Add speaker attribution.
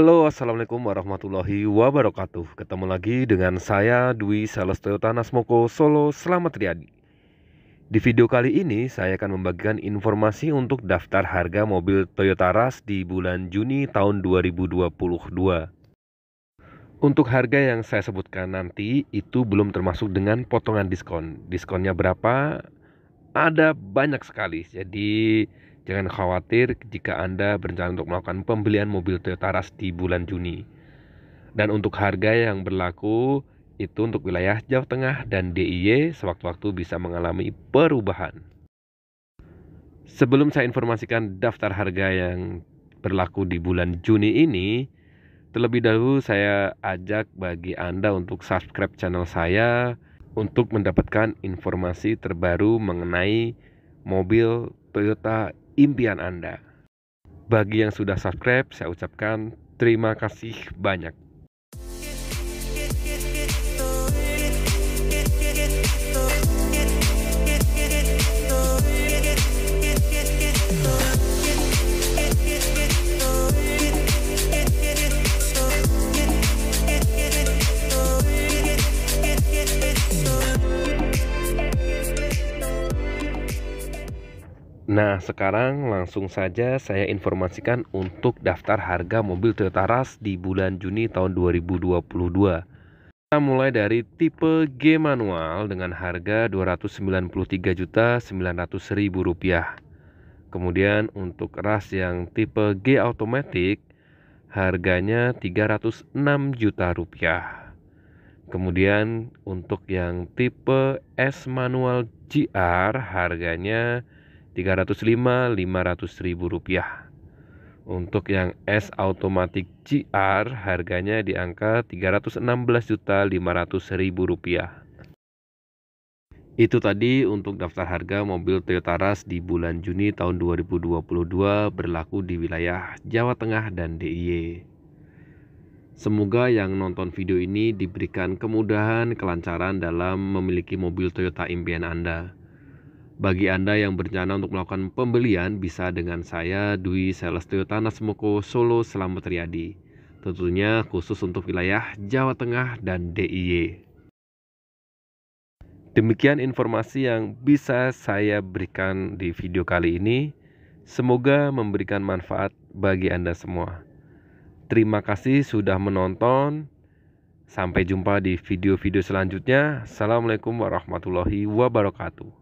Speaker 1: Halo assalamualaikum warahmatullahi wabarakatuh Ketemu lagi dengan saya Dwi Salestio Tanasmoko Solo Selamat Riyadi Di video kali ini saya akan membagikan informasi untuk daftar harga mobil Toyota Rush di bulan Juni tahun 2022 Untuk harga yang saya sebutkan nanti itu belum termasuk dengan potongan diskon Diskonnya berapa? Ada banyak sekali jadi Jangan khawatir jika Anda berencana untuk melakukan pembelian mobil Toyota Rush di bulan Juni. Dan untuk harga yang berlaku itu untuk wilayah Jawa Tengah dan DIY sewaktu-waktu bisa mengalami perubahan. Sebelum saya informasikan daftar harga yang berlaku di bulan Juni ini, terlebih dahulu saya ajak bagi Anda untuk subscribe channel saya untuk mendapatkan informasi terbaru mengenai mobil Toyota impian Anda. Bagi yang sudah subscribe, saya ucapkan terima kasih banyak. Nah, sekarang langsung saja saya informasikan untuk daftar harga mobil Toyota Rush di bulan Juni tahun 2022. Kita mulai dari tipe G manual dengan harga Rp293.900.000. Kemudian untuk Rush yang tipe G automatic harganya rp 306.000.000. juta rupiah. Kemudian untuk yang tipe S manual GR harganya Rp 305 500 ribu rupiah untuk yang S automatic GR harganya di angka juta ribu rupiah itu tadi untuk daftar harga mobil Toyota Rush di bulan Juni tahun 2022 berlaku di wilayah Jawa Tengah dan DIY. Semoga yang nonton video ini diberikan kemudahan, kelancaran dalam memiliki mobil Toyota impian Anda. Bagi Anda yang berencana untuk melakukan pembelian, bisa dengan saya Dwi Celestio Tanasmoko Solo Selamat Riyadi. Tentunya khusus untuk wilayah Jawa Tengah dan DIY. Demikian informasi yang bisa saya berikan di video kali ini. Semoga memberikan manfaat bagi Anda semua. Terima kasih sudah menonton. Sampai jumpa di video-video selanjutnya. Assalamualaikum warahmatullahi wabarakatuh.